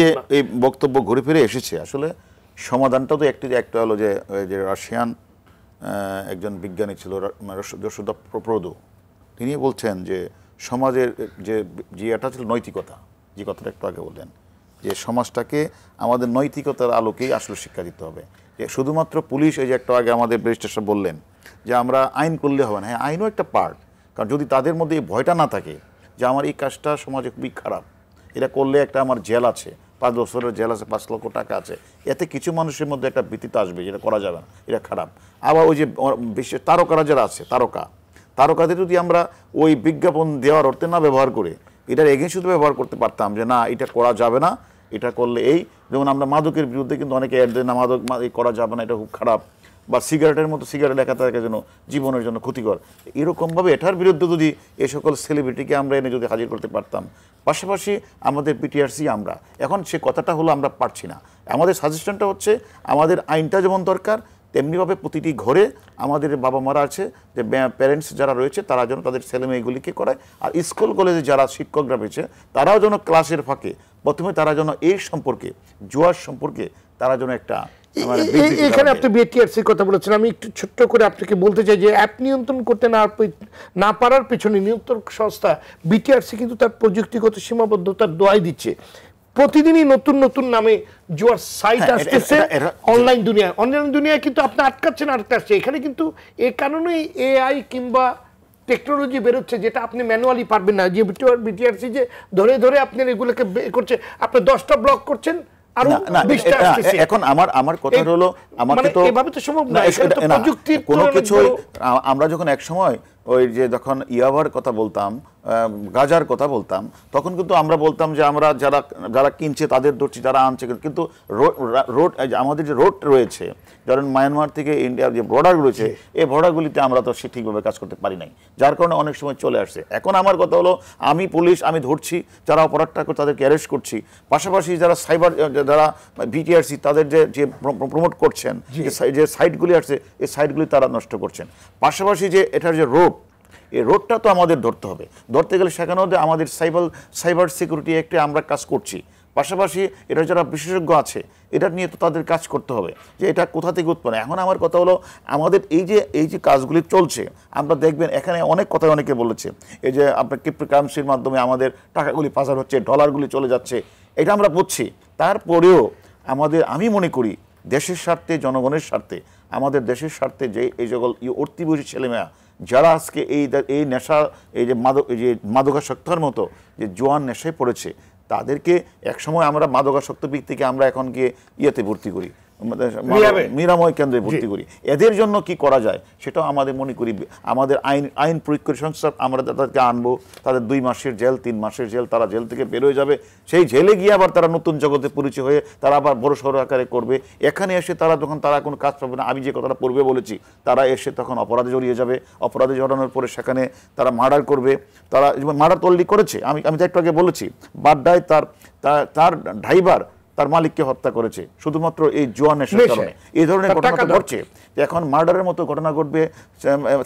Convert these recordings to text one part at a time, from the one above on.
যে এই বক্তব্য ঘুরে ফিরে এসেছে আসলে সমাধানটা তো একটি একটা হলো যে যে রাশিয়ান একজন বিজ্ঞানী ছিল যশোদা প্রদ তিনি বলছেন যে সমাজের যে যে এটা ছিল নৈতিকতা যে কথাটা একটু আগে বললেন যে সমাজটাকে আমাদের নৈতিকতার আলোকেই আসলে শিক্ষা দিতে হবে যে শুধুমাত্র পুলিশ এই যে একটু আগে আমাদের ব্যারিস্টার সাহেব বললেন যে আমরা আইন করলে হবে না হ্যাঁ আইনও একটা পার্ট কারণ যদি তাদের মধ্যে এই ভয়টা না থাকে যে আমার এই কাজটা সমাজে খুবই খারাপ এটা করলে একটা আমার জেল আছে পাঁচ বছরের জেল আছে পাঁচ লক্ষ টাকা আছে এতে কিছু মানুষের মধ্যে একটা ভীতি আসবে যেটা করা যাবে না এটা খারাপ আবার ওই যে বিশ্বের তারকারা যারা আছে তারকা তারকাদের যদি আমরা ওই বিজ্ঞাপন দেওয়ার অর্থে না ব্যবহার করে এটার শুধু ব্যবহার করতে পারতাম যে না এটা করা যাবে না এটা করলে এই যেমন আমরা মাদকের বিরুদ্ধে কিন্তু অনেকে অ্যাড দেয় না মাদক করা যাবে না এটা খুব খারাপ বা সিগারেটের মতো সিগারেট একা থাকার জন্য জীবনের জন্য ক্ষতিকর এরকমভাবে এটার বিরুদ্ধে যদি এ সকল সেলিব্রিটিকে আমরা এনে যদি হাজির করতে পারতাম পাশাপাশি আমাদের পিটিআরসি আমরা এখন সে কথাটা হলো আমরা পারছি না আমাদের সাজেশনটা হচ্ছে আমাদের আইনটা যেমন দরকার তেমনিভাবে প্রতিটি ঘরে আমাদের বাবা মারা আছে যে প্যারেন্টস যারা রয়েছে তারা যেন তাদের ছেলে মেয়েগুলিকে করায় আর স্কুল কলেজে যারা শিক্ষকরা রয়েছে তারাও যেন ক্লাসের ফাঁকে প্রথমে তারা যেন এই সম্পর্কে জুয়ার সম্পর্কে তারা যেন একটা এখানে আপনি বিটিআরসির কথা বলেছেন আমি একটু ছোট্ট করে আপনাকে বলতে চাই যে অ্যাপ নিয়ন্ত্রণ করতে না না পারার পেছনে নিয়ন্ত্রক সংস্থা বিটিআরসি কিন্তু তার প্রযুক্তিগত সীমাবদ্ধতার দোয়াই দিচ্ছে প্রতিদিনই নতুন নতুন নামে জুয়ার সাইট হ্যাঁ, আসতেছে অনলাইন দুনিয়ায় অনলাইন দুনিয়ায় কিন্তু আপনি আটকাচ্ছেন আটকাচ্ছে এখানে কিন্তু এ কারণেই এআই কিংবা টেকনোলজি বেরোচ্ছে যেটা আপনি ম্যানুয়ালি পারবেন না যে বিটিআরসি যে ধরে ধরে আপনি এগুলোকে করছে আপনি দশটা ব্লক করছেন এখন আমার আমার কথা হলো আমাকে মানে তো এভাবে তো সম্ভব না কোনো কিছু আমরা যখন এক সময় ওই যে যখন ইয়াবার কথা বলতাম গাজার কথা বলতাম তখন কিন্তু আমরা বলতাম যে আমরা যারা যারা কিনছে তাদের ধরছি যারা আনছে কিন্তু রোড আমাদের যে রোড রয়েছে ধরেন মায়ানমার থেকে ইন্ডিয়ার যে বর্ডার রয়েছে এই বর্ডারগুলিতে আমরা তো সে ঠিকভাবে কাজ করতে পারি নাই যার কারণে অনেক সময় চলে আসছে এখন আমার কথা হলো আমি পুলিশ আমি ধরছি যারা অপরাধটা করে তাদেরকে অ্যারেস্ট করছি পাশাপাশি যারা সাইবার যারা ভিটিআরসি তাদের যে যে প্রমোট করছেন যে সাইটগুলি আসছে এই সাইটগুলি তারা নষ্ট করছেন পাশাপাশি যে এটার যে রোড এই রোডটা তো আমাদের ধরতে হবে ধরতে গেলে সেখানেও আমাদের সাইবার সাইবার সিকিউরিটি একটি আমরা কাজ করছি পাশাপাশি এটা যারা বিশেষজ্ঞ আছে এটা নিয়ে তো তাদের কাজ করতে হবে যে এটা কোথা থেকে উৎপন্ন এখন আমার কথা হলো আমাদের এই যে এই যে কাজগুলি চলছে আমরা দেখবেন এখানে অনেক কথাই অনেকে বলেছে এই যে আপনার ক্রিপ্টোকারেন্সির মাধ্যমে আমাদের টাকাগুলি পাচার হচ্ছে ডলারগুলি চলে যাচ্ছে এটা আমরা বুঝছি তারপরেও আমাদের আমি মনে করি দেশের স্বার্থে জনগণের স্বার্থে আমাদের দেশের স্বার্থে যে এই সকল অর্থিবশী ছেলেমেয়া যারা আজকে এই এই নেশা এই যে মাদক যে মাদকাসক্তর মতো যে জোয়ান নেশায় পড়েছে তাদেরকে একসময় আমরা মাদকাসক্ত ব্যক্তিকে আমরা এখন গিয়ে ইয়েতে ভর্তি করি নিরাময় কেন্দ্রে ভর্তি করি এদের জন্য কি করা যায় সেটাও আমাদের মনে করি আমাদের আইন আইন প্রয়োগকারী সংস্থা আমরা তাদেরকে আনবো তাদের দুই মাসের জেল তিন মাসের জেল তারা জেল থেকে বেরোয় যাবে সেই জেলে গিয়ে আবার তারা নতুন জগতে পরিচয় হয়ে তারা আবার বড় সড়ো আকারে করবে এখানে এসে তারা যখন তারা কোনো কাজ পাবে না আমি যে কথাটা পূর্বে বলেছি তারা এসে তখন অপরাধে জড়িয়ে যাবে অপরাধে জড়ানোর পরে সেখানে তারা মার্ডার করবে তারা মার্ডার তল্লি করেছে আমি আমি তো একটু আগে বলেছি বাড্ডায় তার তার ড্রাইভার তার মালিককে হত্যা করেছে শুধুমাত্র এই জুয়া নেশার কারণে এই ধরনের ঘটনা ঘটছে এখন মার্ডারের মতো ঘটনা ঘটবে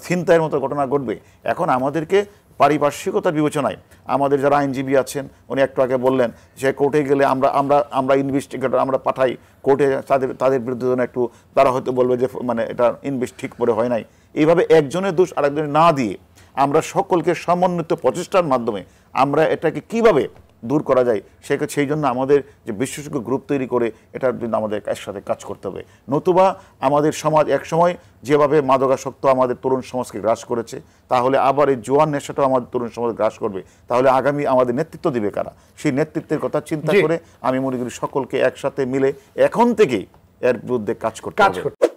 ছিনতাইয়ের মতো ঘটনা ঘটবে এখন আমাদেরকে পারিপার্শ্বিকতার বিবেচনায় আমাদের যারা আইনজীবী আছেন উনি একটু আগে বললেন যে কোর্টে গেলে আমরা আমরা আমরা ইনভেস্টিগেটর আমরা পাঠাই কোর্টে তাদের তাদের বিরুদ্ধে যেন একটু তারা হয়তো বলবে যে মানে এটা ইনভেস্ট ঠিক করে হয় নাই এইভাবে একজনের দোষ আরেকজনের না দিয়ে আমরা সকলকে সমন্বিত প্রচেষ্টার মাধ্যমে আমরা এটাকে কিভাবে দূর করা যায় সে সেই জন্য আমাদের যে বিশেষজ্ঞ গ্রুপ তৈরি করে এটার জন্য আমাদের একসাথে কাজ করতে হবে নতুবা আমাদের সমাজ একসময় যেভাবে মাদকাসক্ত আমাদের তরুণ সমাজকে গ্রাস করেছে তাহলে আবার এই জোয়ান নেশাটাও আমাদের তরুণ সমাজ গ্রাস করবে তাহলে আগামী আমাদের নেতৃত্ব দিবে কারা সেই নেতৃত্বের কথা চিন্তা করে আমি মনে করি সকলকে একসাথে মিলে এখন থেকেই এর বিরুদ্ধে কাজ করতে কাজ করতে